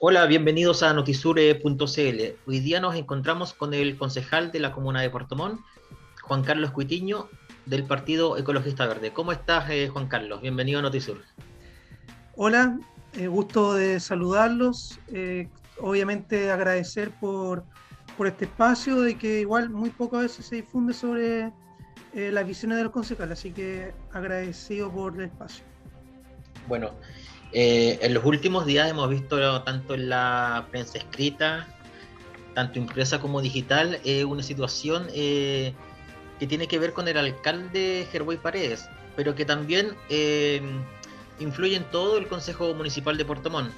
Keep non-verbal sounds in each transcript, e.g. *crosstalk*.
Hola, bienvenidos a notisure.cl. Hoy día nos encontramos con el concejal de la comuna de Puerto Montt, Juan Carlos Cuitiño, del Partido Ecologista Verde. ¿Cómo estás, eh, Juan Carlos? Bienvenido a Notisur. Hola, eh, gusto de saludarlos. Eh, obviamente agradecer por, por, este espacio de que igual muy poco a veces se difunde sobre las visiones de los concejales, así que agradecido por el espacio. Bueno, eh, en los últimos días hemos visto tanto en la prensa escrita, tanto impresa como digital, eh, una situación eh, que tiene que ver con el alcalde Gerboy Paredes, pero que también influye en todo el Consejo Municipal de Portomón.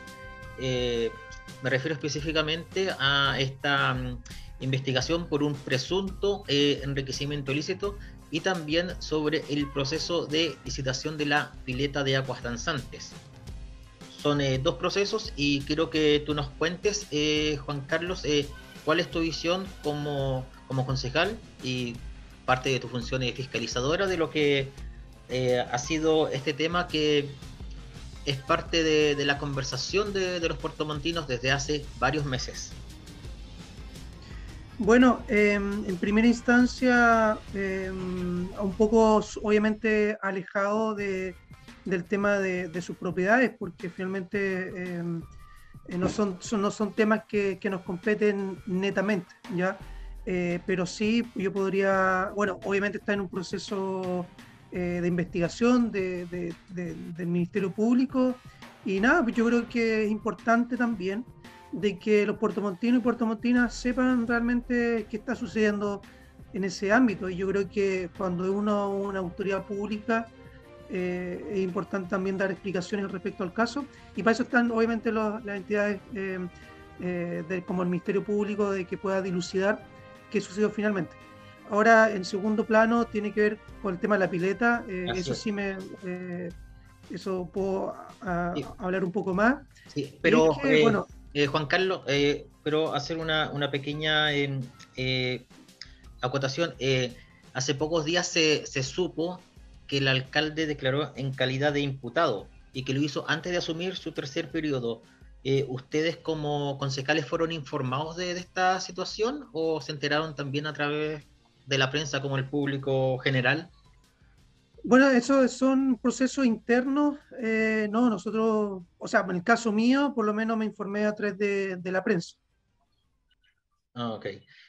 me refiero específicamente a esta mm, investigación por un presunto enriquecimiento ilícito y también sobre el proceso de licitación de la pileta de aguas danzantes son eh, dos procesos y quiero que tú nos cuentes, eh, Juan Carlos, eh, cuál es tu visión como, concejal y parte de tu función de fiscalizadora de lo que ha sido este tema que es parte de, la conversación de, de, los puertomontinos desde hace varios meses. Bueno, em, en primera instancia, em, un poco obviamente alejado de, del tema de, sus propiedades, porque finalmente em, eh, no, son, no son temas que, nos competen netamente, ¿ya? Eh, pero sí, yo podría, bueno, obviamente está en un proceso eh, de investigación del Ministerio Público y nada, pues yo creo que es importante también de que los puertomontinos y puertomontinas sepan realmente qué está sucediendo en ese ámbito. Y yo creo que cuando uno, una autoridad pública, eh, es importante también dar explicaciones respecto al caso y para eso están obviamente las entidades eh, eh, como el Ministerio Público de que pueda dilucidar qué sucedió finalmente. Ahora, en segundo plano, tiene que ver con el tema de la pileta. eso sí me... eso puedo ah, hablar un poco más. pero bueno, Juan Carlos, pero hacer una, una pequeña acotación. hace pocos días se, se supo que el alcalde declaró en calidad de imputado y que lo hizo antes de asumir su tercer periodo. Eh, ¿Ustedes como concejales fueron informados de, esta situación o se enteraron también a través de la prensa como el público general? Bueno, eso son procesos internos. Eh, no, nosotros, o sea, en el caso mío, por lo menos me informé a través de, la prensa. Ah, ok.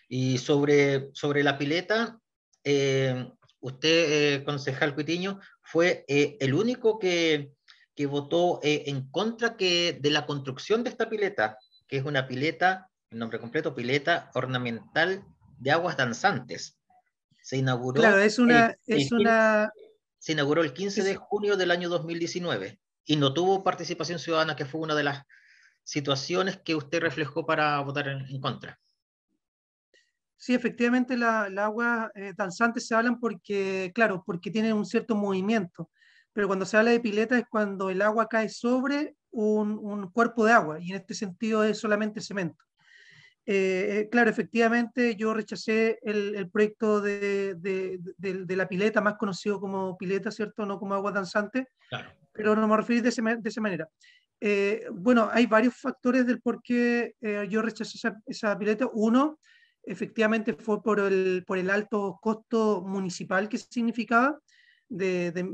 Y sobre, sobre la pileta, eh, Usted, eh, concejal Cuitiño, fue eh, el único que, votó eh, en contra que, de la construcción de esta pileta, que es una pileta, el nombre completo, pileta ornamental de aguas danzantes. Se inauguró. una. El, Se inauguró el 15 de junio del año 2019 y no tuvo participación ciudadana, que fue una de las situaciones que usted reflejó para votar en contra. Sí, efectivamente el la eh, danzante se hablan porque, claro, porque tiene un cierto movimiento, pero cuando se habla de pileta es cuando el agua cae sobre un, cuerpo de agua y en este sentido es solamente cemento. Eh, eh, claro, efectivamente yo rechacé el, proyecto de, la pileta, más conocido como pileta, ¿cierto? No como agua danzante, claro. pero no me referí de, esa manera. bueno, hay varios factores del por qué yo rechacé esa pileta. Uno, efectivamente fue por el, por el alto costo municipal que significaba de, de,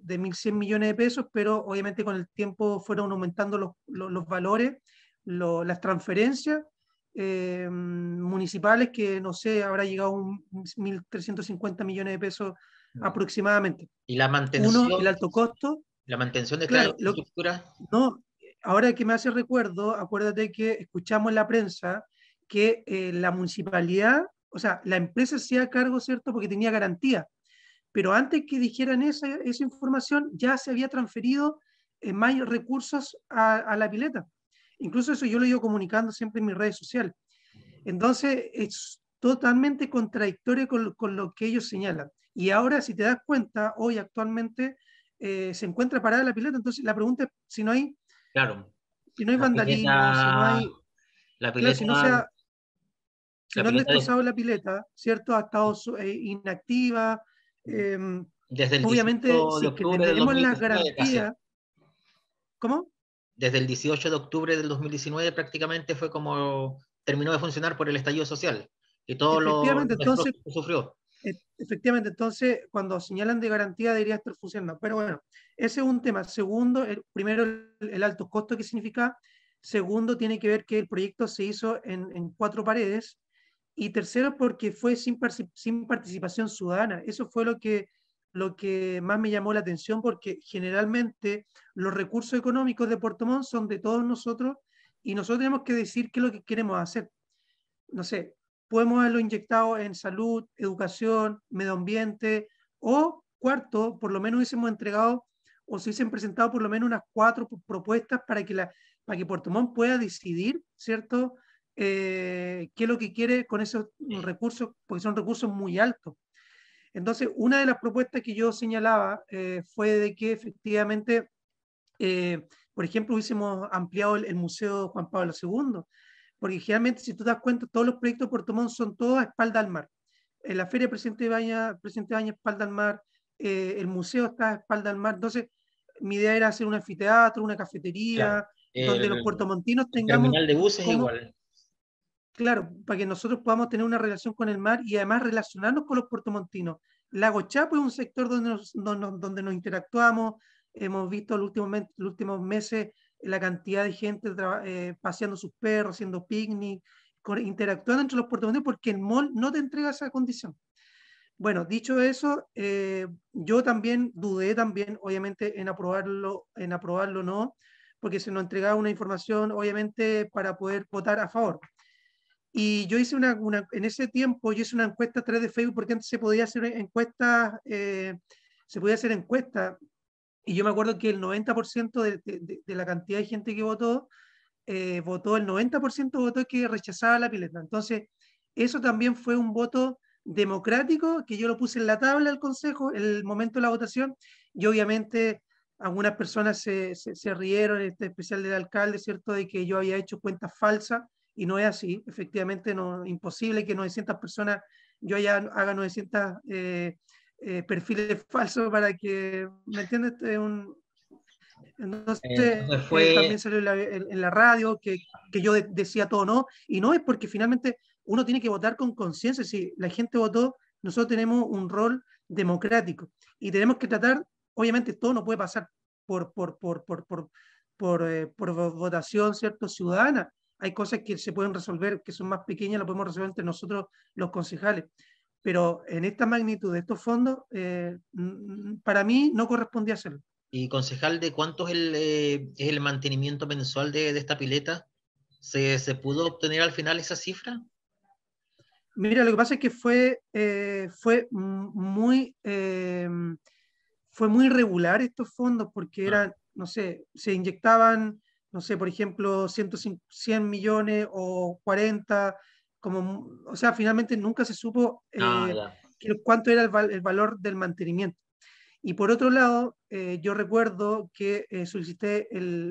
1.100 millones de pesos, pero obviamente con el tiempo fueron aumentando los, los, valores, las transferencias eh, municipales, que no sé, habrá llegado a 1.350 millones de pesos aproximadamente. ¿Y la mantención? Uno, el alto costo. ¿La mantención de claro, la estructura? no, ahora que me hace recuerdo, acuérdate que escuchamos en la prensa que eh, la municipalidad, o sea, la empresa sea a cargo, ¿cierto? Porque tenía garantía. Pero antes que dijeran esa, esa información, ya se había transferido eh, más recursos a, la pileta. Incluso eso yo lo he ido comunicando siempre en mis redes sociales. Entonces, es totalmente contradictorio con, con lo que ellos señalan. Y ahora, si te das cuenta, hoy actualmente eh, se encuentra parada la pileta. Entonces, la pregunta es si no hay... Claro. Si no hay vandalismo, si no hay... La pileta no han la pileta, ¿cierto? Ha estado eh, inactiva. Em, Desde obviamente, si tenemos la garantía. ¿Cómo? Desde el 18 de octubre del 2019 prácticamente fue como terminó de funcionar por el estallido social y todo lo sufrió. E, efectivamente, entonces cuando señalan de garantía debería estar funcionando. Pero bueno, ese es un tema. Segundo, primero el, alto costo que significa Segundo, tiene que ver que el proyecto se hizo en, en cuatro paredes, y tercero porque fue sin, participación ciudadana. Eso fue lo que, lo que más me llamó la atención porque generalmente los recursos económicos de Puerto son de todos nosotros y nosotros tenemos que decir qué es lo que queremos hacer. No sé, podemos haberlo inyectado en salud, educación, medio ambiente o cuarto, por lo menos hubiésemos entregado o se hubiesen presentado por lo menos unas cuatro propuestas para que, la, para que Puerto pueda decidir, ¿cierto? Eh, qué es lo que quiere con esos recursos, porque son recursos muy altos. Entonces, una de las propuestas que yo señalaba eh, fue de que efectivamente, eh, por ejemplo, hubiésemos ampliado el, Museo Juan Pablo II, porque generalmente, si tú das cuenta, todos los proyectos de Puerto Montt son todos a espalda al mar. En la Feria Presidente Baña, Presidente Baña espalda al mar, el museo está a espalda al mar. Entonces, mi idea era hacer un anfiteatro, una cafetería, donde los puertomontinos tengamos... terminal de buses igual claro, para que nosotros podamos tener una relación con el mar y además relacionarnos con los puertomontinos. Lago Chapo es un sector donde nos, donde nos interactuamos, hemos visto los los últimos meses la cantidad de gente eh, paseando sus perros, haciendo picnic, interactuando entre los puertomontinos porque el mall no te entrega esa condición. Bueno, dicho eso, eh, yo también dudé también, obviamente, en aprobarlo, en aprobarlo no, porque se nos entregaba una información, obviamente, para poder votar a favor. Y yo hice una, una, en ese tiempo yo hice una encuesta a de Facebook porque antes se podía hacer encuestas, eh, se podía hacer encuestas. Y yo me acuerdo que el 90% de, la cantidad de gente que votó, eh, votó, el 90% votó que rechazaba la pileta. Entonces, eso también fue un voto democrático que yo lo puse en la tabla del Consejo, el momento de la votación, y obviamente algunas personas se, rieron, en este especial del alcalde, ¿cierto?, de que yo había hecho cuentas falsas y no es así. Efectivamente, no, imposible que 900 personas, yo ya haga 900 eh, eh, perfiles falsos para que, ¿me entiendes? es este, un, entonces, eh, también salió en la, radio que, que yo decía todo no, y no es porque finalmente uno tiene que votar con conciencia. Si la gente votó, nosotros tenemos un rol democrático y tenemos que tratar, obviamente todo no puede pasar por, por, por, por, por, por votación ¿cierto? ciudadana, hay cosas que se pueden resolver, que son más pequeñas, las podemos resolver entre nosotros los concejales. Pero en esta magnitud de estos fondos, eh, para mí no correspondía hacerlo. ¿Y concejal, de cuánto es el, eh, el mantenimiento mensual de, de esta pileta? ¿Se, ¿Se, pudo obtener al final esa cifra? Mira, lo que pasa es que fue, eh, fue muy fue muy regular estos fondos porque ah. eran, no sé, se inyectaban no sé, por ejemplo, 100, millones o 40, como, o sea, finalmente nunca se supo ah, eh, cuánto era el, valor del mantenimiento. Y por otro lado, eh, yo recuerdo que eh, solicité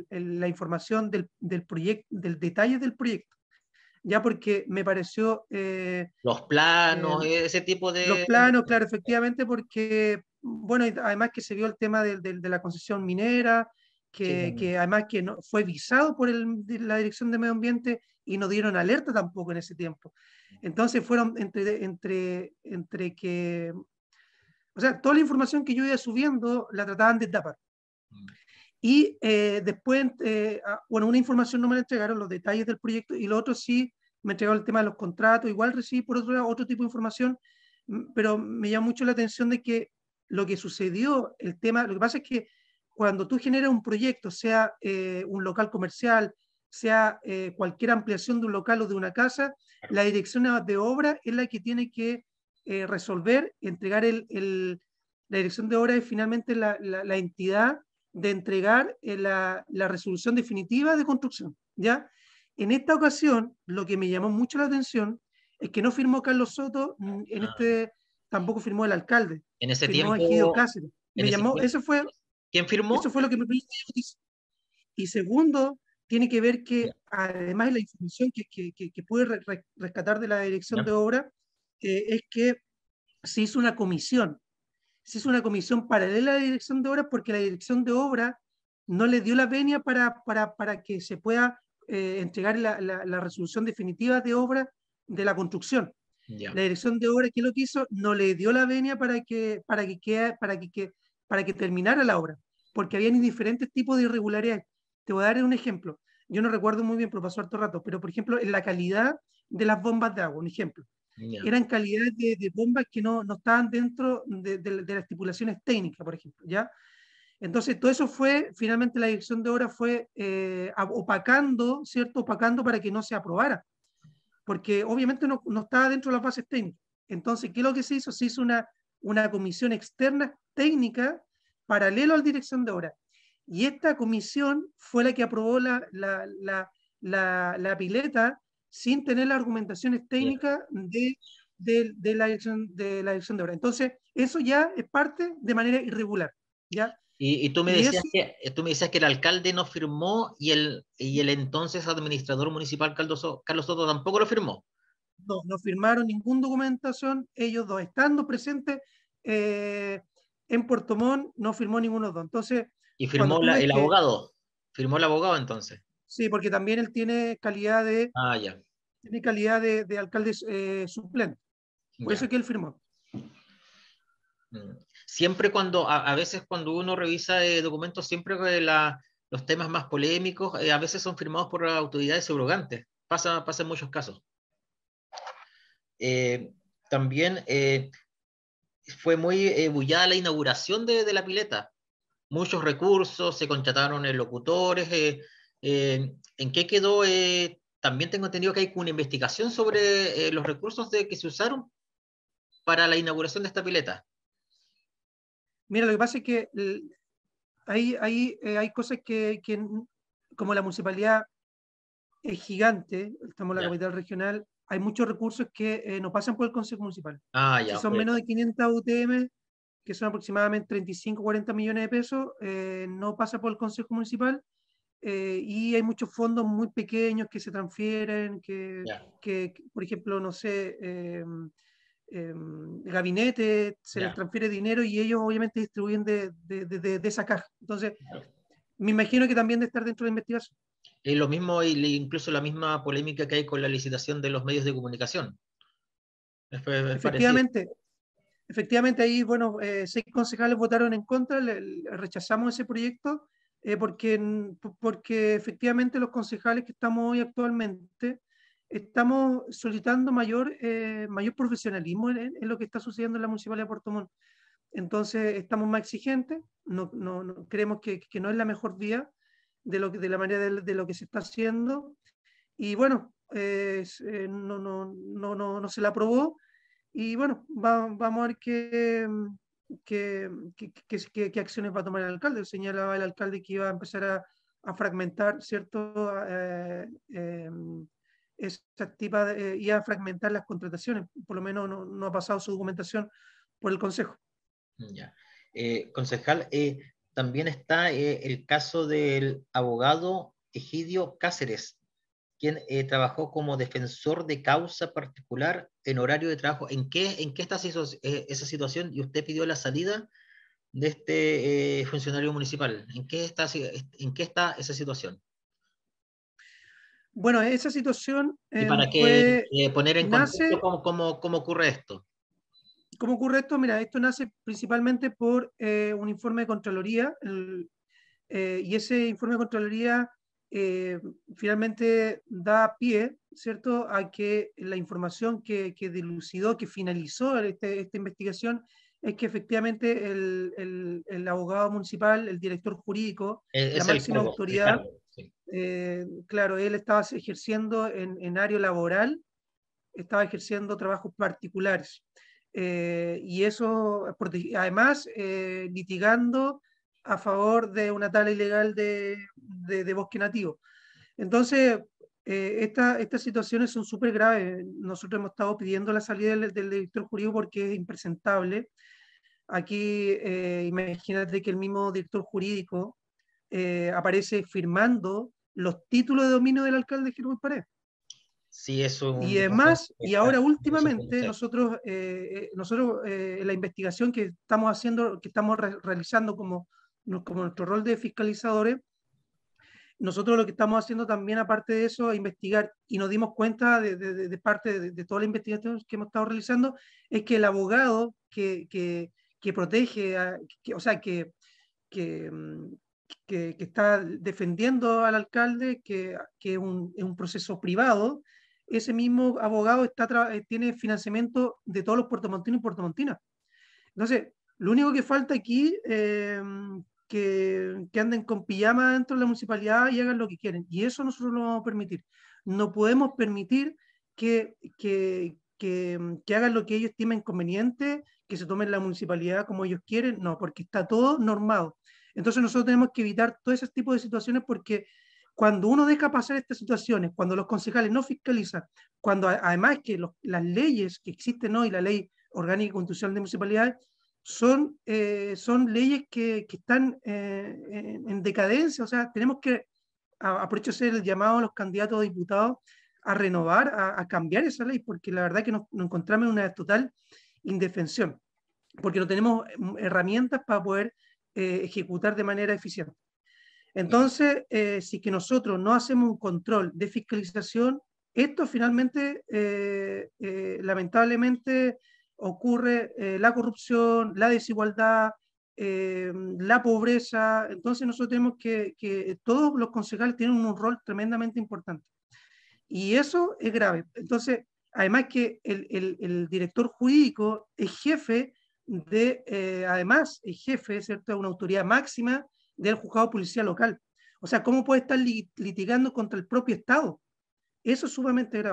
la información del, proyecto, del detalle del proyecto, ya porque me pareció... los planos, ese tipo de... Los planos, claro, efectivamente, porque, bueno, además que se vio el tema de la concesión minera, que, además que no, fue visado por la Dirección de Medio Ambiente y no dieron alerta tampoco en ese tiempo. Entonces fueron entre, entre, entre que, o sea, toda la información que yo iba subiendo la trataban de tapar. Mm. Y eh, después, eh, ah, bueno, una información no me la entregaron, los detalles del proyecto, y lo otro sí me entregaron el tema de los contratos, igual recibí por otro lado otro tipo de información, mm, pero me llama mucho la atención de que lo que sucedió, el tema, lo que pasa es que cuando tú generas un proyecto, sea eh, un local comercial, sea eh, cualquier ampliación de un local o de una casa, la dirección de obra es la que tiene que eh, resolver, entregar el, la dirección de obra es finalmente la, entidad de entregar la, resolución definitiva de construcción. ¿ya? En esta ocasión, lo que me llamó mucho la atención es que no firmó Carlos Soto, mm, en ah. este tampoco firmó el alcalde. En ese tiempo. Me llamó, eso fue ¿Quién firmó? Eso fue lo que me Y segundo, tiene que ver que además de la información que, que, pude rescatar de la dirección de obra eh, es que se hizo una comisión. Se hizo una comisión paralela a la dirección de obra porque la dirección de obra no le dio la venia para, para, para que se pueda eh, entregar la, la, resolución definitiva de obra de la construcción. La dirección de obra, ¿qué es lo que hizo? No le dio la venia para que, para que, quede, para que, que para que terminara la obra, porque habían diferentes tipos de irregularidades. Te voy a dar un ejemplo. Yo no recuerdo muy bien, pero pasó harto rato, pero por ejemplo, en la calidad de las bombas de agua, un ejemplo. Eran calidad de, bombas que no, no estaban dentro de, las estipulaciones técnicas, por ejemplo, ¿ya? Entonces, todo eso fue, finalmente la dirección de obra fue eh, opacando, ¿cierto? Opacando para que no se aprobara, porque obviamente no, no estaba dentro de las bases técnicas. Entonces, ¿qué es lo que se hizo? Se hizo una una comisión externa técnica paralelo a la dirección de obra. Y esta comisión fue la que aprobó la, la, pileta sin tener las argumentaciones técnicas de, la dirección, de la dirección de obra. Entonces, eso ya es parte de manera irregular. ¿ya? Y, y tú, me decías que, tú me decías que el alcalde no firmó y el, y el entonces administrador municipal Carlos, Carlos Soto tampoco lo firmó no, no firmaron ninguna documentación, ellos dos, estando presentes eh, en Puerto Montt, no firmó ninguno de dos. Entonces, ¿Y firmó el abogado? ¿Firmó el abogado entonces? Sí, porque también él tiene calidad de, ah, Tiene calidad de, alcalde eh, suplente. Por eso es que él firmó. Mm. Siempre cuando, a, veces cuando uno revisa eh, documentos, siempre la, los temas más polémicos, a veces son firmados por autoridades subrogantes. Pasa, pasa en muchos casos. Eh, también eh, fue muy eh, bullada la inauguración de, la pileta. Muchos recursos, se contrataron locutores. ¿En qué quedó? también tengo entendido que hay una investigación sobre los recursos de, que se usaron para la inauguración de esta pileta. Mira, lo que pasa es que hay, hay, hay cosas que, como la municipalidad es gigante, estamos en la capital regional, hay muchos recursos que eh, no pasan por el Consejo Municipal. Ah, ya, si son menos de 500 UTM, que son aproximadamente 35, 40 millones de pesos, eh, no pasa por el Consejo Municipal. Eh, y hay muchos fondos muy pequeños que se transfieren, que, por ejemplo, no sé, eh, gabinete, se les transfiere dinero y ellos obviamente distribuyen de, esa caja. Entonces, me imagino que también de estar dentro de investigación. Y lo mismo, incluso la misma polémica que hay con la licitación de los medios de comunicación. efectivamente, efectivamente, ahí, bueno, eh, seis concejales votaron en contra, rechazamos ese proyecto, eh, porque, porque efectivamente los concejales que estamos hoy actualmente estamos solicitando mayor, eh, mayor profesionalismo en, en, lo que está sucediendo en la Municipalidad de Puerto Montt. Entonces estamos más exigentes, no, creemos que, no es la mejor vía de, lo la manera de, lo que se está haciendo. Y bueno, eh, no, se la aprobó. Y bueno, vamos a ver qué, acciones va a tomar el alcalde. Señalaba el alcalde que iba a empezar a, fragmentar, ¿cierto? Eh, eh, eh, y a fragmentar las contrataciones. Por lo menos no, ha pasado su documentación por el Consejo. Ya. Eh, concejal, eh, también está eh, el caso del abogado Egidio Cáceres, quien trabajó como defensor de causa particular en horario de trabajo. ¿En qué, en qué está esa situación? Y usted pidió la salida de este funcionario municipal. ¿En qué, está, ¿En qué está esa situación? Bueno, esa situación... ¿Y para qué poner en contexto cómo ocurre esto? ¿Cómo ocurre esto? Mira, esto nace principalmente por eh, un informe de Contraloría eh, y ese informe de Contraloría eh, finalmente da pie, ¿cierto?, a que la información que, dilucidó, que finalizó este, esta investigación, es que efectivamente el, abogado municipal, el director jurídico, e-, es, la máxima autoridad, claro, él estaba ejerciendo en, en área laboral, estaba ejerciendo trabajos particulares. Eh, y eso, además, eh, litigando a favor de una tala ilegal de, bosque nativo. Entonces, eh, estas situaciones son súper graves. Nosotros hemos estado pidiendo la salida del, director jurídico porque es impresentable. Aquí, eh, imagínate que el mismo director jurídico aparece firmando los títulos de dominio del alcalde Jerónimo Pared eso y además, y ahora últimamente, nosotros, eh, eh, nosotros eh, la investigación que estamos haciendo, que estamos realizando como, como nuestro rol de fiscalizadores, nosotros lo que estamos haciendo también, aparte de eso, es investigar, y nos dimos cuenta de, parte de, de, toda la investigación que hemos estado realizando, es que el abogado que, que, protege, o sea, mm, que, que, está defendiendo al alcalde, que, que un, es un proceso privado, ese mismo abogado está eh, tiene financiamiento de todos los puertomontinos y puertomontinas. Entonces, lo único que falta aquí, eh, que, anden con pijama dentro de la municipalidad y hagan lo que quieren. Y eso nosotros lo vamos a permitir. No podemos permitir que, que, que, em, que hagan lo que ellos estimen conveniente, que se tomen la municipalidad como ellos quieren. No, porque está todo normado. Entonces nosotros tenemos que evitar todo ese tipo de situaciones porque cuando uno deja pasar estas situaciones, cuando los concejales no fiscalizan, cuando además que las leyes que existen hoy, la ley orgánica y constitucional de municipalidades, son, eh, son leyes que, están eh, en decadencia. O sea, tenemos que, aprovechar el llamado a los candidatos a diputados a renovar, a, cambiar esa ley, porque la verdad que nos, encontramos en una total indefensión, porque no tenemos mm, herramientas para poder eh, ejecutar de manera eficiente. Entonces, eh, si que nosotros no hacemos un control de fiscalización, esto finalmente, eh, eh, lamentablemente, ocurre la corrupción, la desigualdad, la pobreza. Entonces, nosotros tenemos que, todos los concejales tienen un rol tremendamente importante. Y eso es grave. Entonces, además que el, director jurídico es jefe de, además, es jefe, ¿cierto?, de una autoridad máxima del juzgado de policía local. O sea, ¿cómo puede estar litigando contra el propio Estado? Eso es sumamente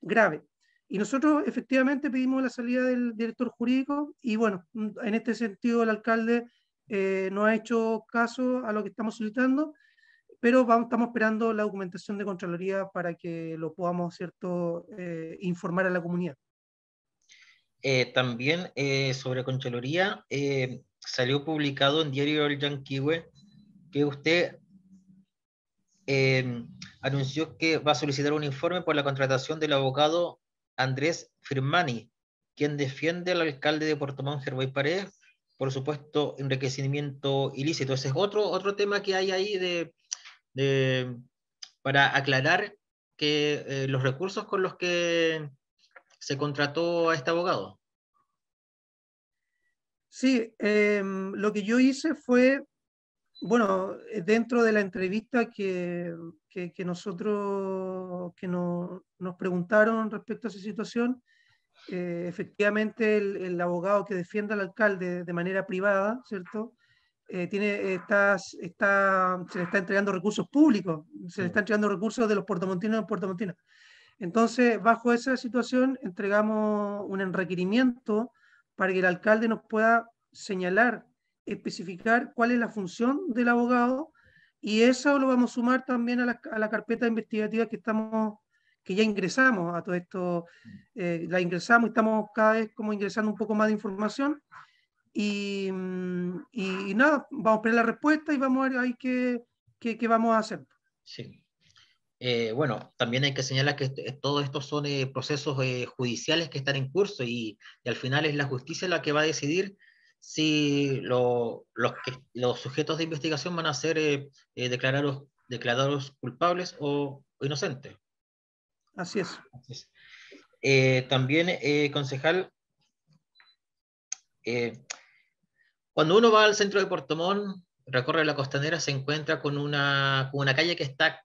grave. Y nosotros efectivamente pedimos la salida del director jurídico y bueno, en este sentido el alcalde eh, no ha hecho caso a lo que estamos solicitando, pero estamos esperando la documentación de Contraloría para que lo podamos cierto, eh, informar a la comunidad. Eh, también sobre Contraloría, salió publicado en Diario El Yanquiwe que usted em, anunció que va a solicitar un informe por la contratación del abogado Andrés Firmani, quien defiende al alcalde de Puerto Montt, Gervais Paredes, por supuesto, enriquecimiento ilícito. Ese es otro, otro tema que hay ahí de, para aclarar que eh, los recursos con los que se contrató a este abogado. Sí, em, lo que yo hice fue, bueno, eh, dentro de la entrevista que, que, nosotros, que nos preguntaron respecto a esa situación, eh, efectivamente el, abogado que defiende al alcalde de manera privada, ¿cierto? Eh, tiene, está, está, se le está entregando recursos públicos, se le está entregando recursos de los puertomontinos los puertomontinos. Entonces, bajo esa situación, entregamos un requerimiento para que el alcalde nos pueda señalar, especificar cuál es la función del abogado y eso lo vamos a sumar también a la, carpeta investigativa que estamos que ya ingresamos a todo esto, eh, la ingresamos, estamos cada vez como ingresando un poco más de información mm, y, nada, vamos a esperar la respuesta y vamos a ver ahí qué, qué vamos a hacer. Sí. Eh, bueno, también hay que señalar que este, todos estos son eh, procesos eh, judiciales que están en curso y, al final es la justicia la que va a decidir si los, los, sujetos de investigación van a ser declarados, declarados culpables o inocentes. Así es. también, concejal, cuando uno va al centro de Portomón, recorre la costanera, se encuentra con una, con una calle que está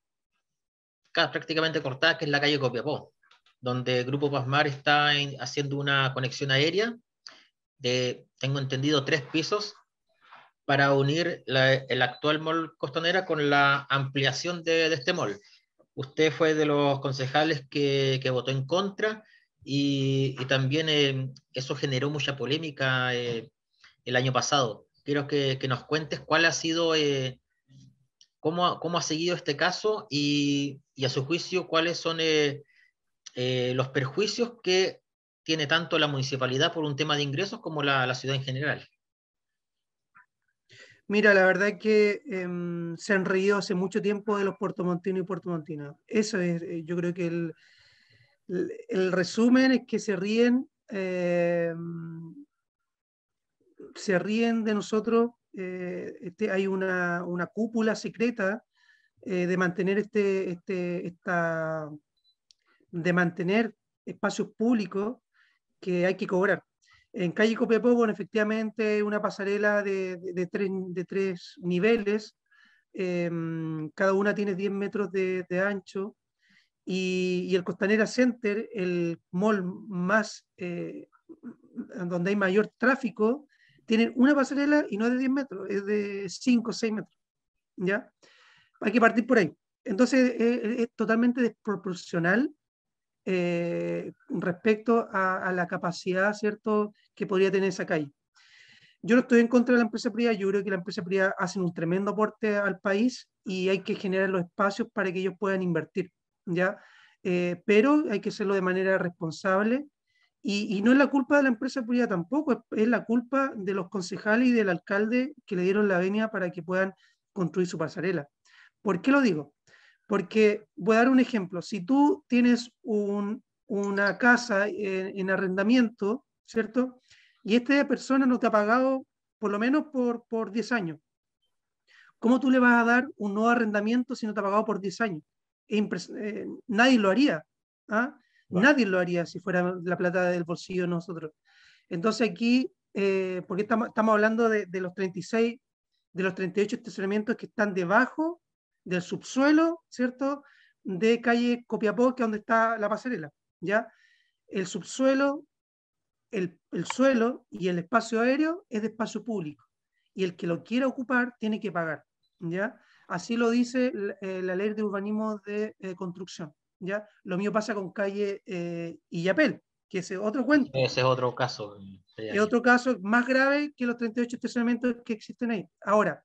prácticamente cortada, que es la calle Copiapó, donde el Grupo Pasmar está haciendo una conexión aérea de, tengo entendido, tres pisos para unir el actual mall Costanera con la ampliación de, este mall. Usted fue de los concejales que, votó en contra y, también eh, eso generó mucha polémica eh, el año pasado. Quiero que, nos cuentes cuál ha sido eh, cómo ha, seguido este caso y, a su juicio cuáles son eh, eh, los perjuicios que tiene tanto la municipalidad por un tema de ingresos como la, ciudad en general. Mira, la verdad es que em, se han reído hace mucho tiempo de los puertomontinos y puertomontinas. Eso es, eh, yo creo que el, resumen es que se ríen, em, se ríen de nosotros eh, este, hay una, una, cúpula secreta eh, de mantener este, este, esta, de mantener espacios públicos que hay que cobrar. En calle Copiapó, bueno, efectivamente una pasarela de, de, tres, de tres, niveles, eh, cada una tiene 10 metros de, ancho, y, el Costanera Center, el mall más, donde hay mayor tráfico, tienen una pasarela y no es de 10 metros, es de 5 o 6 metros. ¿Ya? Hay que partir por ahí. Entonces es, totalmente desproporcional eh, respecto a, la capacidad, ¿cierto?, que podría tener esa calle. Yo no estoy en contra de la empresa privada, yo creo que la empresa privada hace un tremendo aporte al país y hay que generar los espacios para que ellos puedan invertir, ¿ya? Eh, pero hay que hacerlo de manera responsable y, no es la culpa de la empresa privada tampoco, es, la culpa de los concejales y del alcalde que le dieron la venia para que puedan construir su pasarela. ¿Por qué lo digo? Porque voy a dar un ejemplo. Si tú tienes una casa en, arrendamiento, ¿cierto? Y esta persona no te ha pagado por lo menos por, por 10 años. ¿Cómo tú le vas a dar un nuevo arrendamiento si no te ha pagado por 10 años? Eh, nadie lo haría. ¿ah? Nadie lo haría si fuera la plata del bolsillo nosotros. Entonces aquí, eh, porque estamos, hablando de, los 36, de los 38 estacionamientos que están debajo del subsuelo, ¿cierto? De calle Copiapó, que es donde está la pasarela, ¿ya? El subsuelo, el, suelo y el espacio aéreo es de espacio público. Y el que lo quiera ocupar tiene que pagar, ¿ya? Así lo dice la, eh, ley de urbanismo de eh, construcción. Lo mío pasa con calle eh, que es otro cuento. Ese es otro caso. Eh, es otro caso más grave que los 38 estacionamientos que existen ahí. Ahora,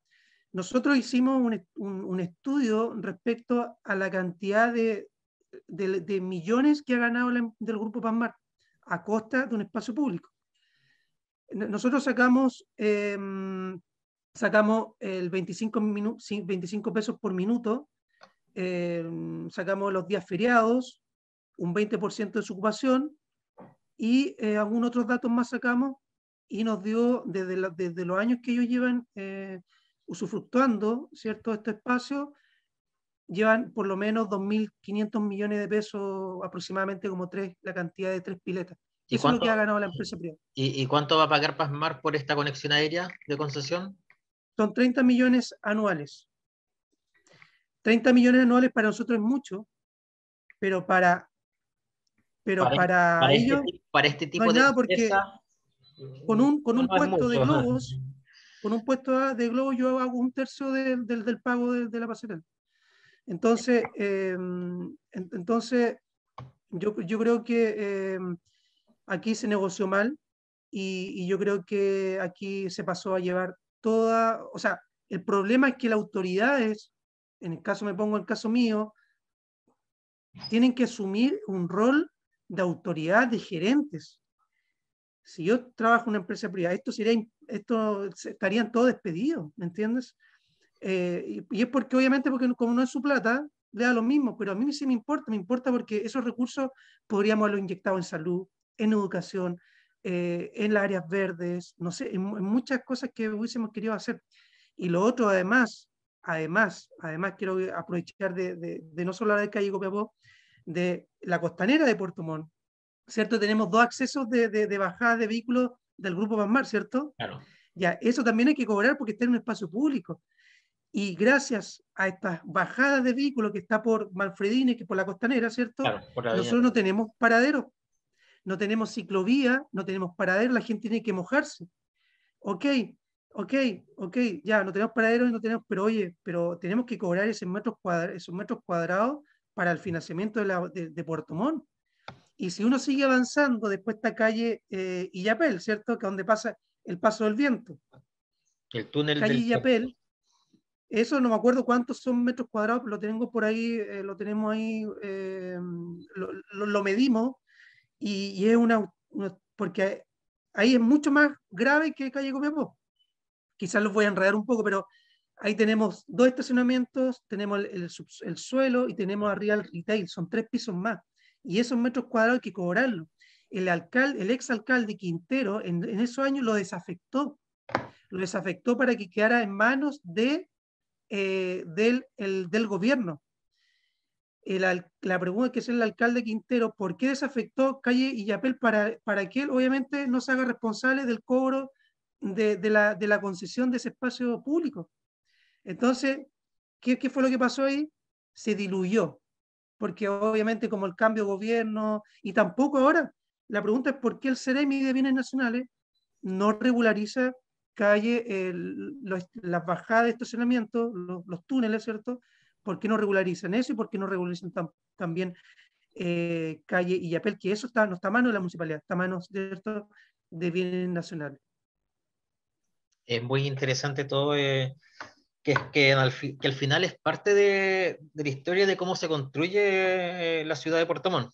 nosotros hicimos un, estudio respecto a la cantidad de, millones que ha ganado el em-, del Grupo Panmar a costa de un espacio público. Nosotros sacamos, em, sacamos el 25, 25 pesos por minuto Em, sacamos los días feriados, un 20% de su ocupación y eh, algunos otros datos más sacamos y nos dio desde, desde los años que ellos llevan eh, usufructuando ¿cierto? este espacio, llevan por lo menos 2.500 millones de pesos, aproximadamente como tres, la cantidad de tres piletas. ¿Y Eso ha ganado la empresa privada. ¿y, ¿Y cuánto va a pagar Pasmar por esta conexión aérea de concesión? Son 30 millones anuales. 30 millones anuales para nosotros es mucho, pero para, pero para, este ellos para este tipo de nada porque con un, con un puesto de globos, con un puesto de globos yo hago un tercio del pago de, la pasarela. Entonces, em, entonces yo, creo que em, aquí se negoció mal y, yo creo que aquí se pasó a llevar toda, o sea, el problema es que las autoridades en el caso me pongo el caso mío, tienen que asumir un rol de autoridad de gerentes. Si yo trabajo en una empresa privada, esto sería, esto estarían todos despedidos, ¿me entiendes? Eh, y, es porque obviamente porque como no es su plata, le da lo mismo, pero a mí sí me importa, me importa porque esos recursos podríamos haberlo inyectado en salud, en educación, eh, en áreas verdes, no sé, en muchas cosas que hubiésemos querido hacer. Y lo otro además, además, además quiero aprovechar de, no solo la de calle Copiapó, de la costanera de Puerto Montt, ¿cierto? Tenemos dos accesos de, de bajada de vehículos del Grupo Panmar, ¿cierto? Claro. Ya, eso también hay que cobrar porque está en un espacio público. Y gracias a estas bajadas de vehículos que está por Manfredine, que por la costanera, ¿cierto? Nosotros no tenemos paradero, no tenemos ciclovía, no tenemos paradero, la gente tiene que mojarse. Ok, ok, ok, ya, no tenemos paradero no tenemos, pero oye, pero tenemos que cobrar esos metros, cuadra, esos metros cuadrados para el financiamiento de, la, Puerto Montt. Y si uno sigue avanzando, después esta calle eh, Illapel, ¿cierto? Que donde pasa el paso del viento. El túnel calle del Eso no me acuerdo cuántos son metros cuadrados, lo tengo por ahí, eh, lo tenemos ahí, eh, lo, medimos y, es una, porque ahí es mucho más grave que calle Copiapó quizás los voy a enredar un poco, pero ahí tenemos dos estacionamientos, tenemos el, suelo y tenemos arriba el retail, son tres pisos más. Y esos metros cuadrados hay que cobrarlo El, alcalde, el exalcalde Quintero en, esos años lo desafectó. Lo desafectó para que quedara en manos de, eh, del, del, gobierno. la pregunta que es el alcalde Quintero, ¿por qué desafectó calle Illapel para, para que él obviamente no se haga responsable del cobro de, la, concesión de ese espacio público. Entonces, ¿qué, ¿qué fue lo que pasó ahí? Se diluyó, porque obviamente como el cambio de gobierno, y tampoco ahora, la pregunta es por qué el Ceremi de Bienes Nacionales no regulariza calle, las bajadas de estacionamiento, los, túneles, ¿cierto? ¿Por qué no regularizan eso y por qué no regularizan también eh, calle yapel? Que eso está, no está a manos de la municipalidad, está a manos ¿cierto? de bienes nacionales es muy interesante todo, eh, que, que, al que, al final es parte de, de, la historia de cómo se construye eh, la ciudad de Portomón.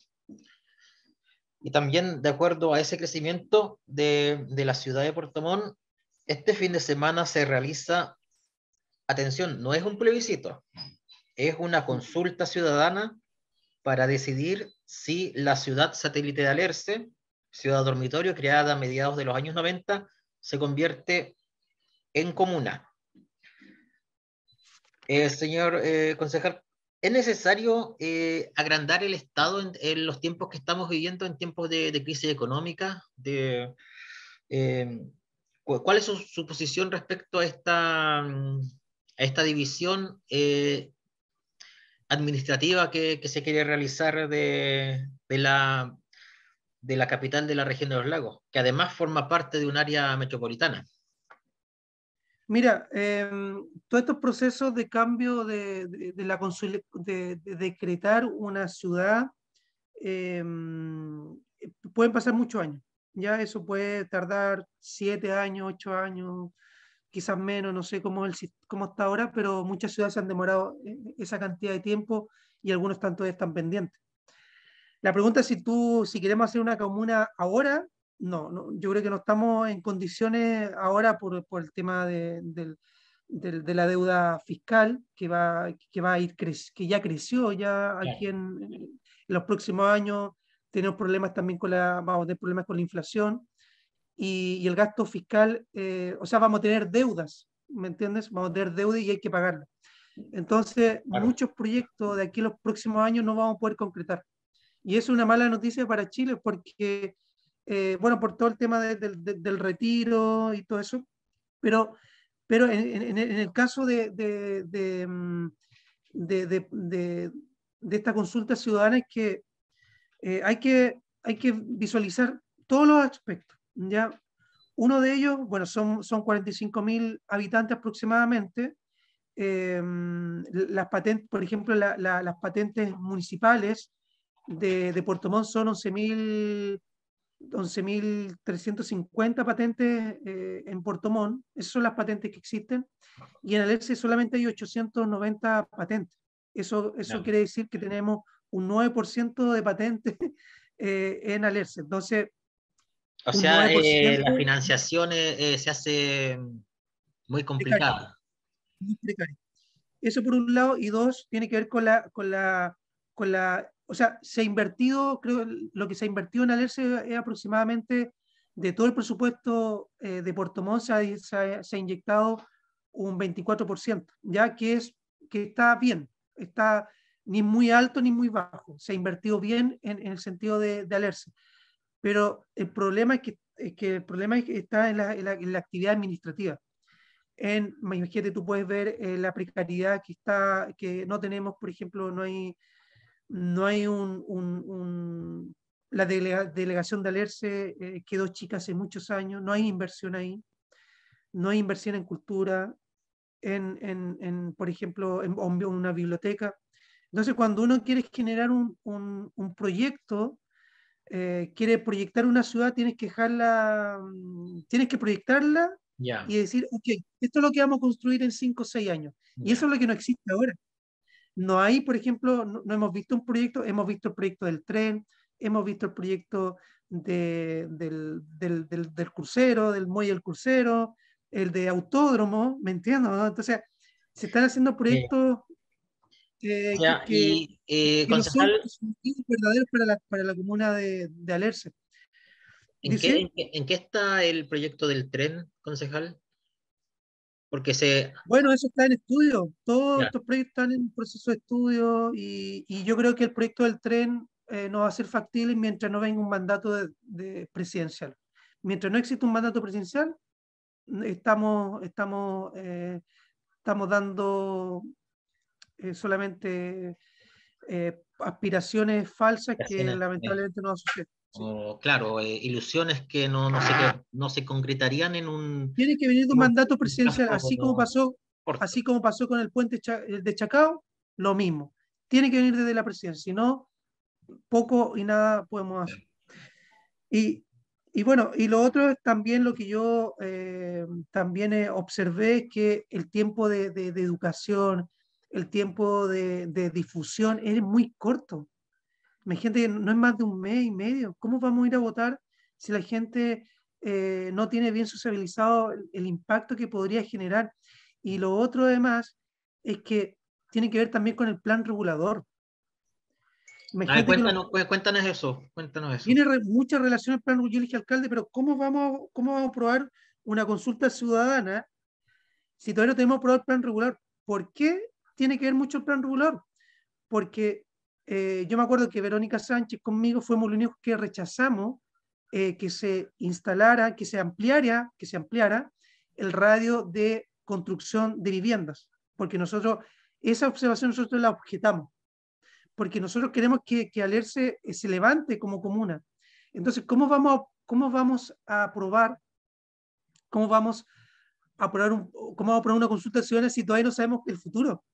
Y también de acuerdo a ese crecimiento de, de la ciudad de Portomón, este fin de semana se realiza, atención, no es un plebiscito, es una consulta ciudadana para decidir si la ciudad satélite de Alerce, ciudad dormitorio creada a mediados de los años 90, se convierte en comuna. Eh, señor eh, concejal, ¿es necesario eh, agrandar el Estado en, los tiempos que estamos viviendo, en tiempos de, crisis económica? ¿Cuál es su, posición respecto a esta, a esta división administrativa que, se quiere realizar de, la, de la capital de la región de los lagos, que además forma parte de un área metropolitana? Mira, em, todos estos procesos de cambio de, la de, decretar una ciudad em, pueden pasar muchos años. Ya eso puede tardar siete años, ocho años, quizás menos, no sé cómo, está ahora, pero muchas ciudades han demorado eh, esa cantidad de tiempo y algunos tanto están pendientes. La pregunta es si tú, si queremos hacer una comuna ahora no, yo creo que no estamos en condiciones ahora por, el tema de, la deuda fiscal que va, que va a ir que ya creció ya aquí en, los próximos años tenemos problemas también con la vamos problemas con la inflación y, el gasto fiscal eh, o sea vamos a tener deudas me entiendes vamos a tener deuda y hay que pagarla entonces muchos proyectos de aquí los próximos años no vamos a poder concretar y es una mala noticia para Chile porque eh, bueno, por todo el tema del retiro y todo eso, pero, pero en, el caso mm, de, esta consulta ciudadana es que, eh, hay que hay que visualizar todos los aspectos, ¿ya? Uno de ellos, bueno, son, son 45 mil habitantes aproximadamente. Eh, mm, las patentes, por ejemplo, las patentes municipales de, de Puerto Montt son 11.000 mil 11.350 patentes eh, en Puerto Montt, esas son las patentes que existen, y en Alerce e solamente hay 890 patentes. Eso, eso quiere decir que tenemos un 9% de patentes *laughs* eh, en Alerce. Entonces. O sea, eh, la financiación se hace muy complicada. Eso por un lado, y dos, tiene que ver con la, con la, con la o sea, se ha invertido, creo, lo que se ha invertido en Alerce es aproximadamente de todo el presupuesto eh, de Puerto Montt se ha, inyectado un 24%, ya que, es, que está bien, está ni muy alto ni muy bajo, se ha invertido bien en, el sentido de, de Alerce. Pero el problema es que, que el problema es que está en la, en la, actividad administrativa. En, imagínate, tú puedes ver eh, la precariedad que está, que no tenemos, por ejemplo, no hay no hay un... la delegación de Alerce eh, quedó chica hace muchos años, no hay inversión ahí, no hay inversión en cultura, en, por ejemplo, en, en, una biblioteca. Entonces, cuando uno quiere generar un, proyecto, eh, quiere proyectar una ciudad, tienes que dejarla, mm, tienes que proyectarla y decir, ok, esto es lo que vamos a construir en cinco o seis años. Y eso es lo que no existe ahora. No hay, por ejemplo, no, hemos visto un proyecto, hemos visto el proyecto del tren, hemos visto el proyecto del, del, del, crucero, del muelle del crucero, el de autódromo, ¿me entiendes? Entonces, se están haciendo proyectos eh, que, eh, son, verdaderos para la, comuna de, de Alerce. ¿En qué está el proyecto del tren, concejal? Bueno, eso está en estudio. Todos estos proyectos están en proceso de estudio y, yo creo que el proyecto del tren eh, no va a ser factible mientras no venga un mandato de, presidencial. Mientras no exista un mandato presidencial, estamos, estamos, eh, estamos dando eh, solamente aspiraciones falsas que lamentablemente no va a suceder claro, eh, ilusiones que no, no, se, concretarían en un... Tiene que venir de un mandato presidencial, así como pasó, así como pasó con el puente eh, de Chacao, lo mismo. Tiene que venir desde la presidencia, si no, poco y nada podemos hacer. Y, y bueno, y lo otro es también lo que yo eh, también observé es que el tiempo de, educación, el tiempo de, difusión es muy corto. Imagínate que no es más de un mes y medio. ¿Cómo vamos a ir a votar si la gente eh, no tiene bien socializado el, impacto que podría generar? Y lo otro además es que tiene que ver también con el plan regulador. cuéntanos, pues, cuéntanos, eso, cuéntanos eso. Tiene muchas mucha relación el plan, yo dije alcalde, pero ¿cómo vamos, a, ¿cómo vamos a probar una consulta ciudadana si todavía no tenemos aprobado el plan regular? ¿Por qué tiene que ver mucho el plan regular? Porque eh, yo me acuerdo que Verónica Sánchez conmigo fuimos los únicos que rechazamos eh, que se instalara, que se ampliara, que se ampliara el radio de construcción de viviendas, porque nosotros esa observación nosotros la objetamos, porque nosotros queremos que, que Alerce eh, se levante como comuna. Entonces, ¿cómo vamos cómo vamos a aprobar, cómo vamos a cómo vamos a aprobar una consulta ciudadana si todavía no sabemos el futuro?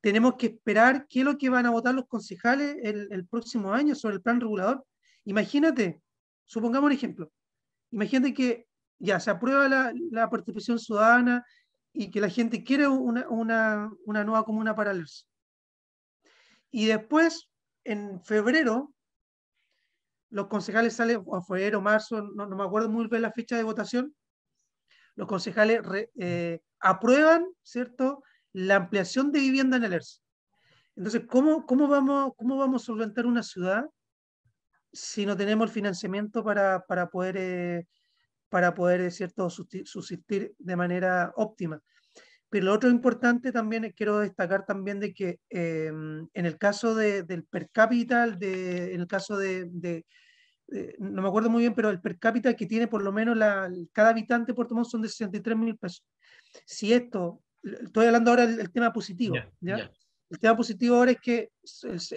Tenemos que esperar qué es lo que van a votar los concejales el, próximo año sobre el plan regulador. Imagínate, supongamos un ejemplo, imagínate que ya se aprueba la, participación ciudadana y que la gente quiere una, una, nueva comuna para Y después, en febrero, los concejales salen, o febrero, marzo, no, me acuerdo muy bien la fecha de votación, los concejales eh, aprueban, ¿cierto?, la ampliación de vivienda en el ERS. Entonces, ¿cómo, cómo, vamos, ¿cómo vamos a solventar una ciudad si no tenemos el financiamiento para, para poder, eh, para poder es eh, cierto, subsistir de manera óptima? Pero lo otro importante también, quiero destacar también de que em, en el caso del per cápita, de, en el caso de, no me acuerdo muy bien, pero el per cápita que tiene por lo menos la, cada habitante de Puerto Montt son de 63 mil pesos. Si esto estoy hablando ahora del tema positivo. El tema positivo ahora es que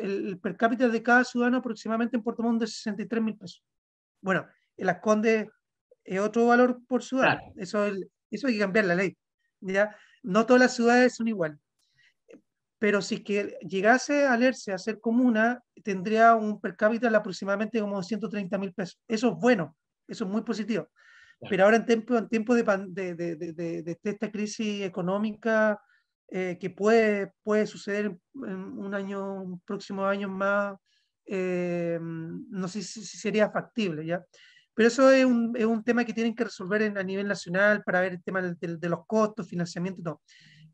el per cápita de cada ciudadano aproximadamente en Puerto Montt es 63 mil pesos. Bueno, el Asconde es otro valor por ciudad. Eso, eso hay que cambiar la ley. ¿ya? No todas las ciudades son iguales. Pero si que llegase a leerse a ser comuna, tendría un per cápita de aproximadamente como 130 mil pesos. Eso es bueno, eso es muy positivo. Pero ahora en tiempos en tiempo de, de, de, de, esta crisis económica eh, que puede, puede suceder en un año, un próximo año más, eh, no sé si, sería factible, ¿ya? Pero eso es un, es un tema que tienen que resolver en, a nivel nacional para ver el tema de, los costos, financiamiento y todo.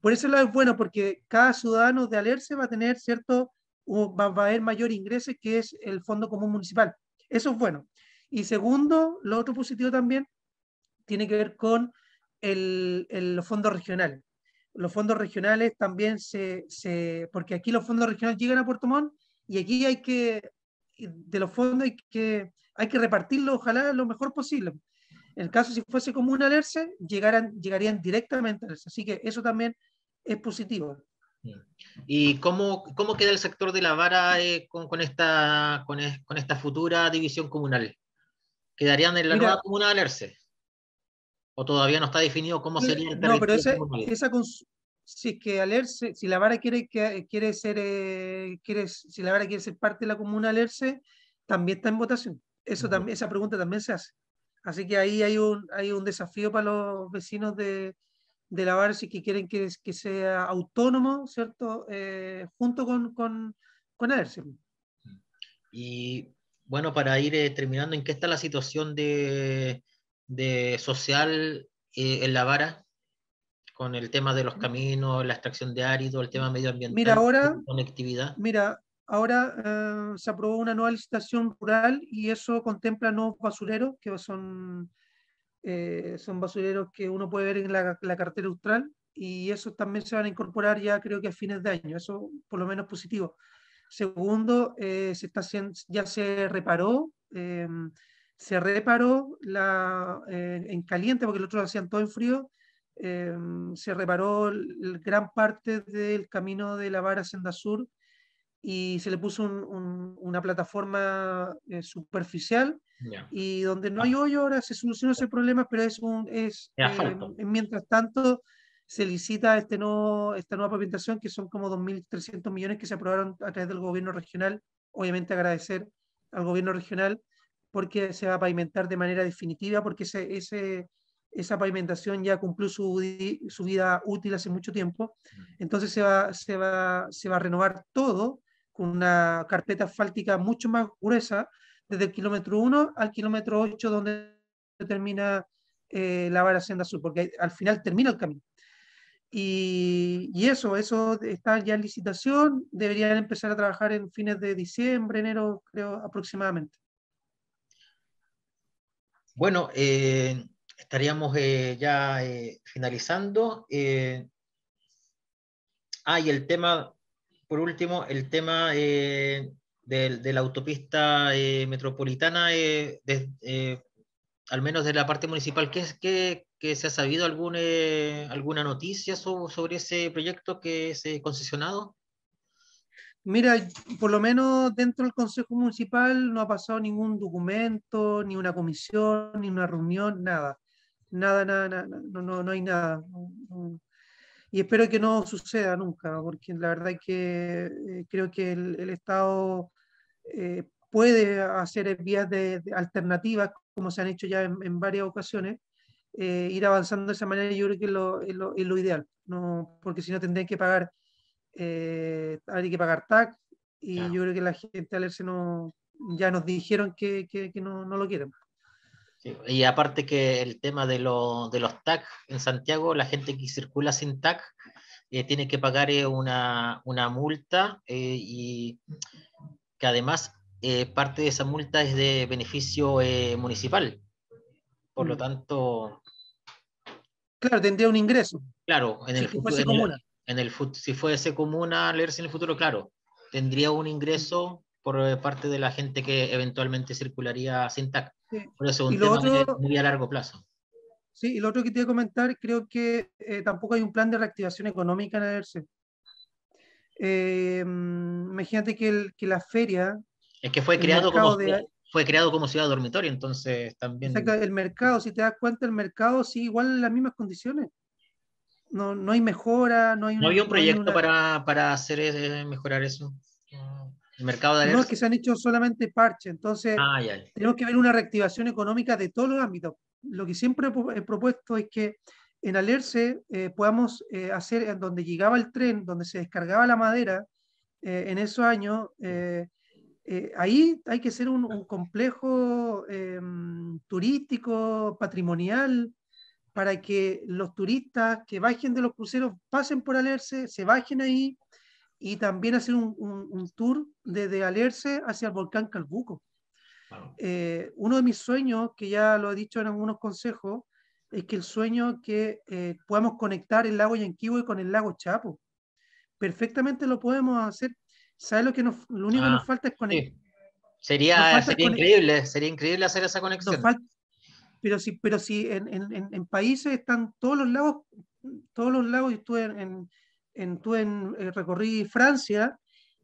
Por eso es bueno, porque cada ciudadano de Alerce va a tener cierto, va, va a haber mayor ingreso que es el Fondo Común Municipal. Eso es bueno. Y segundo, lo otro positivo también tiene que ver con los fondos regionales. Los fondos regionales también se, porque aquí los fondos regionales llegan a Puerto Montt y aquí hay que, de los fondos hay que, hay que repartirlos, ojalá lo mejor posible. En el caso si fuese Comuna Alerce, llegarían directamente a Así que eso también es positivo. Mm. ¿Y cómo, cómo queda el sector de la vara eh, con, esta, con, esta futura división comunal? ¿Quedarían en la nueva comuna de ¿O todavía no está definido cómo sería el territorio? No, pero esa si es que Alerce, si la vara quiere, quiere ser, eh, quiere, si la quiere ser parte de la comuna Alerce, también está en votación. Eso también, esa pregunta también se hace. Así que ahí hay un, hay un desafío para los vecinos de, de la vara si que quieren que, que sea autónomo, ¿cierto? Eh, junto con, con, con Alerce. Y bueno, para ir eh, terminando, ¿en qué está la situación de, de social eh, en la vara con el tema de los caminos, la extracción de árido el tema medioambiental, mira ahora, conectividad. Mira, ahora eh, se aprobó una nueva licitación rural y eso contempla nuevos basureros, que son, eh, son basureros que uno puede ver en la, cartera austral y eso también se van a incorporar ya creo que a fines de año, eso por lo menos positivo. Segundo, se está, ya se reparó, se reparó la, eh, en caliente, porque el otro lo hacían todo en frío, em, se reparó gran parte del camino de la vara Senda Sur y se le puso una plataforma eh, superficial y donde no hay hoyo ahora se solucionó ese problema, pero es un... Es, em, mientras tanto se licita este no esta nueva pavimentación que son como 2.300 millones que se aprobaron a través del gobierno regional, obviamente agradecer al gobierno regional porque se va a pavimentar de manera definitiva, porque ese, esa pavimentación ya cumplió su, vida útil hace mucho tiempo. Entonces se va, se va, se va a renovar todo con una carpeta asfáltica mucho más gruesa, desde el kilómetro 1 al kilómetro 8, donde termina eh, la vara senda sur, porque al final termina el camino. Y, y, eso, eso está ya en licitación, deberían empezar a trabajar en fines de diciembre, enero, creo, aproximadamente. Bueno, eh, estaríamos eh, ya eh, finalizando. ah, y el tema, por último, el tema de, la autopista metropolitana, al menos de la parte municipal, ¿qué, es que, se ha sabido alguna noticia sobre, ese proyecto que ha concesionado? Mira, por lo menos dentro del Consejo Municipal no ha pasado ningún documento, ni una comisión, ni una reunión, nada. Nada, nada, nada no, no, hay nada. Y espero que no suceda nunca, porque la verdad es que eh, creo que el, Estado eh, puede hacer vías de, alternativas, como se han hecho ya en, varias ocasiones, eh, ir avanzando de esa manera, yo creo que es lo, lo ideal, no, porque si no tendrían que pagar eh, hay que pagar TAC y yo creo que la gente al no, ya nos dijeron que, que, no, no, lo quieren. y aparte que el tema de, de los TAC en Santiago, la gente que circula sin TAC eh, tiene que pagar eh, una, una, multa eh, y que además parte de esa multa es de beneficio municipal. Por lo mm. tanto... Claro, tendría un ingreso. Claro, en el, si de en el si fuese común a leerse en el futuro, claro, tendría un ingreso por eh, parte de la gente que eventualmente circularía sin TAC. Por eso es un tema muy a largo plazo. Sí, y lo otro que te voy a comentar, creo que eh, tampoco hay un plan de reactivación económica en la Eh, em, imagínate que, el, que, la feria... Es que fue creado, como, fue creado como ciudad dormitorio, entonces también... el mercado, si te das cuenta, el mercado sigue igual en las mismas condiciones no, hay mejora, no hay... ¿No un proyecto para, hacer eh, mejorar eso? ¿El mercado de No, es que se han hecho solamente parches, entonces ah, tenemos que ver una reactivación económica de todos los ámbitos. Lo que siempre he propuesto es que en Alerce eh, podamos eh, hacer en donde llegaba el tren, donde se descargaba la madera, en esos años, ahí hay que ser un complejo em, turístico, patrimonial, para que los turistas que bajen de los cruceros pasen por Alerce, se bajen ahí y también hacer un, tour desde Alerce hacia el volcán Calbuco. Eh, uno de mis sueños, que ya lo he dicho en algunos consejos, es que el sueño que eh, podamos conectar el lago Yanquihue con el lago Chapo. Perfectamente lo podemos hacer. ¿Sabes lo que nos, lo único que nos ah, falta es conectar? Sería, sería increíble, sería increíble hacer esa conexión pero sí, pero en, países están todos los lagos, todos los lagos, y en, en, tú en eh, recorrí Francia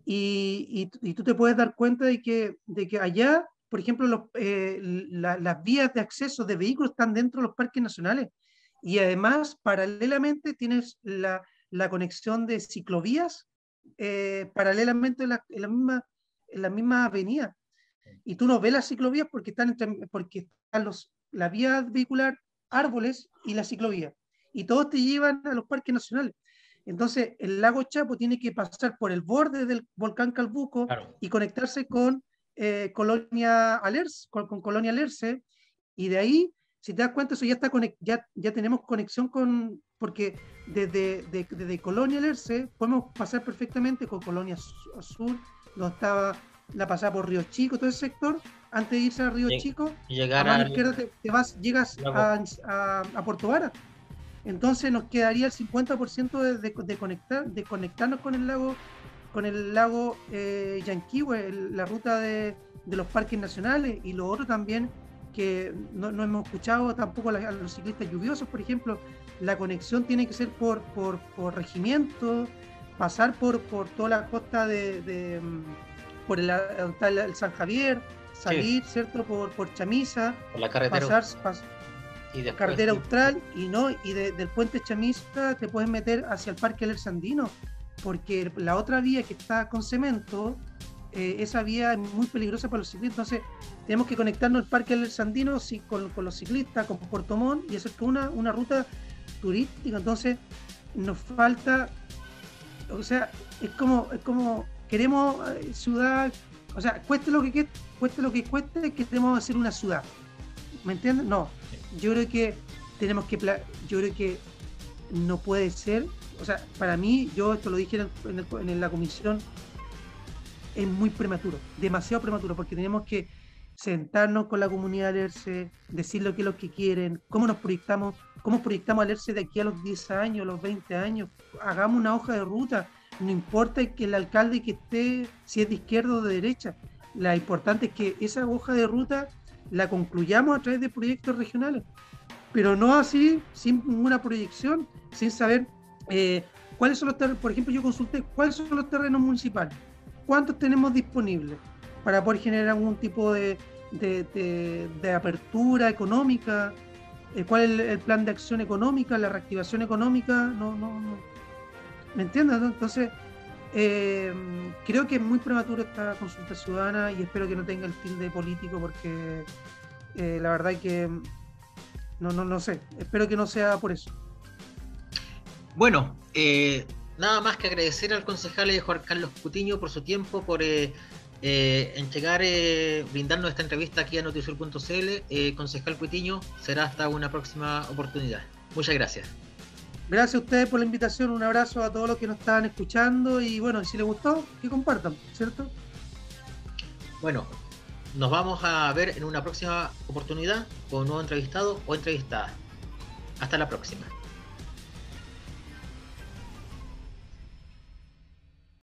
y, tú te puedes dar cuenta de que, de que allá, por ejemplo, eh, las vías de acceso de vehículos están dentro de los parques nacionales y además paralelamente tienes la, la conexión de ciclovías eh, paralelamente en la, misma, en la misma avenida. Y tú no ves las ciclovías porque están, entre, porque están los, la vía vehicular, árboles y la ciclovía. Y todos te llevan a los parques nacionales. Entonces, el lago Chapo tiene que pasar por el borde del volcán Calbuco y conectarse con eh, Colonia Alerce, con, Colonia Y de ahí, si te das cuenta, eso ya está ya, tenemos conexión con, porque desde, de, desde Colonia Alerce podemos pasar perfectamente con Colonia Sur, donde estaba la pasada por Río Chico, todo ese sector, antes de irse a Río Chico, a izquierda te, vas, llegas a, a, Vara. Entonces nos quedaría el 50% de, de, conectar, de conectarnos con el lago, con el lago eh, la ruta de, los parques nacionales y lo otro también que no, hemos escuchado tampoco a, los ciclistas lluviosos, por ejemplo, la conexión tiene que ser por, por, regimiento, pasar por, por toda la costa de, mm, por el, el San Javier, salir, ¿cierto? Por, por Chamisa, por la carretera, carretera austral y no, y del puente Chamisa te puedes meter hacia el Parque El Sandino, porque la otra vía que está con cemento, eh, esa vía es muy peligrosa para los ciclistas, entonces tenemos que conectarnos al Parque El Sandino sí, con, los ciclistas, con Puerto Montt y eso una, una ruta turística, entonces nos falta, o sea, es como, es como queremos eh, ciudad, o sea, cueste lo que quede cueste lo que cueste, que tenemos que hacer una ciudad. ¿Me entiendes? No. Yo creo que tenemos que. Yo creo que no puede ser. O sea, para mí, yo esto lo dije en, la comisión, es muy prematuro, demasiado prematuro, porque tenemos que sentarnos con la comunidad de Alerce decir lo que es lo que quieren, cómo nos proyectamos, cómo proyectamos Alerce de aquí a los 10 años, los 20 años, hagamos una hoja de ruta, no importa que el alcalde que esté, si es de izquierda o de derecha, la importante es que esa hoja de ruta la concluyamos a través de proyectos regionales, pero no así, sin ninguna proyección, sin saber eh, cuáles son los terrenos, por ejemplo, yo consulté cuáles son los terrenos municipales, cuántos tenemos disponibles para poder generar algún tipo de, apertura económica, eh, cuál es el, plan de acción económica, la reactivación económica, no, no, no. ¿Me entiendes? Entonces, eh, creo que es muy prematuro esta consulta ciudadana y espero que no tenga el de político porque eh, la verdad que no, no, no sé. Espero que no sea por eso. Bueno, eh, nada más que agradecer al concejal eh, Juan Carlos Cutiño por su tiempo, por entregar, brindarnos esta entrevista aquí a Eh, concejal Cutiño, será hasta una próxima oportunidad. Muchas gracias. Gracias a ustedes por la invitación, un abrazo a todos los que nos están escuchando y bueno, si les gustó, que compartan, ¿cierto? Bueno, nos vamos a ver en una próxima oportunidad con un nuevo entrevistado o entrevistada. Hasta la próxima.